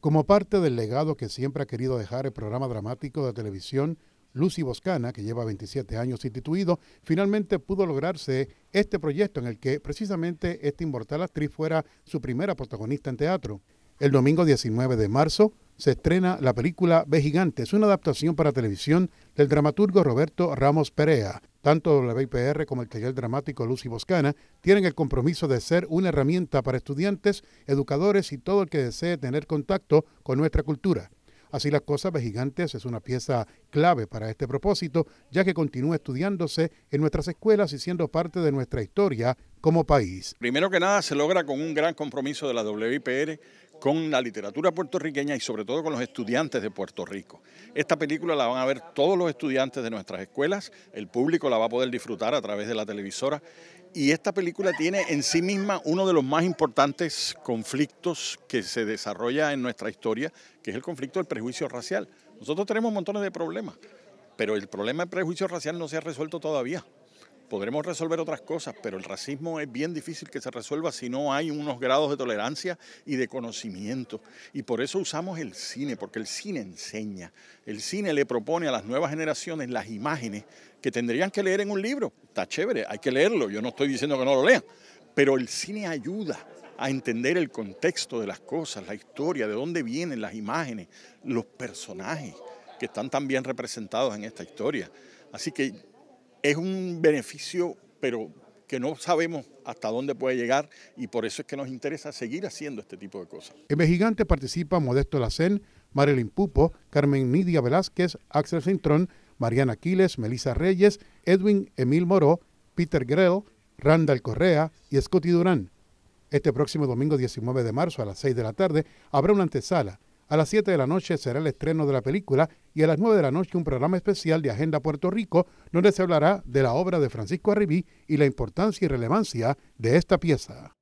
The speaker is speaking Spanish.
Como parte del legado que siempre ha querido dejar el programa dramático de televisión, Lucy Boscana, que lleva 27 años instituido, finalmente pudo lograrse este proyecto en el que precisamente esta inmortal actriz fuera su primera protagonista en teatro. El domingo 19 de marzo se estrena la película Ve Gigantes, una adaptación para televisión del dramaturgo Roberto Ramos Perea, tanto WIPR como el taller dramático y Boscana tienen el compromiso de ser una herramienta para estudiantes, educadores y todo el que desee tener contacto con nuestra cultura. Así las cosas, Gigantes es una pieza clave para este propósito, ya que continúa estudiándose en nuestras escuelas y siendo parte de nuestra historia como país. Primero que nada, se logra con un gran compromiso de la WIPR con la literatura puertorriqueña y sobre todo con los estudiantes de Puerto Rico. Esta película la van a ver todos los estudiantes de nuestras escuelas, el público la va a poder disfrutar a través de la televisora y esta película tiene en sí misma uno de los más importantes conflictos que se desarrolla en nuestra historia, que es el conflicto del prejuicio racial. Nosotros tenemos montones de problemas, pero el problema del prejuicio racial no se ha resuelto todavía podremos resolver otras cosas, pero el racismo es bien difícil que se resuelva si no hay unos grados de tolerancia y de conocimiento. Y por eso usamos el cine, porque el cine enseña. El cine le propone a las nuevas generaciones las imágenes que tendrían que leer en un libro. Está chévere, hay que leerlo, yo no estoy diciendo que no lo lean, pero el cine ayuda a entender el contexto de las cosas, la historia, de dónde vienen las imágenes, los personajes que están tan bien representados en esta historia. Así que es un beneficio, pero que no sabemos hasta dónde puede llegar y por eso es que nos interesa seguir haciendo este tipo de cosas. En Gigante participa Modesto Lacen, Marilyn Pupo, Carmen Nidia Velázquez, Axel Cintrón, Mariana Aquiles, Melissa Reyes, Edwin Emil Moró, Peter Grell, Randall Correa y Scotty Durán. Este próximo domingo 19 de marzo a las 6 de la tarde habrá una antesala a las 7 de la noche será el estreno de la película y a las 9 de la noche un programa especial de Agenda Puerto Rico donde se hablará de la obra de Francisco Arribí y la importancia y relevancia de esta pieza.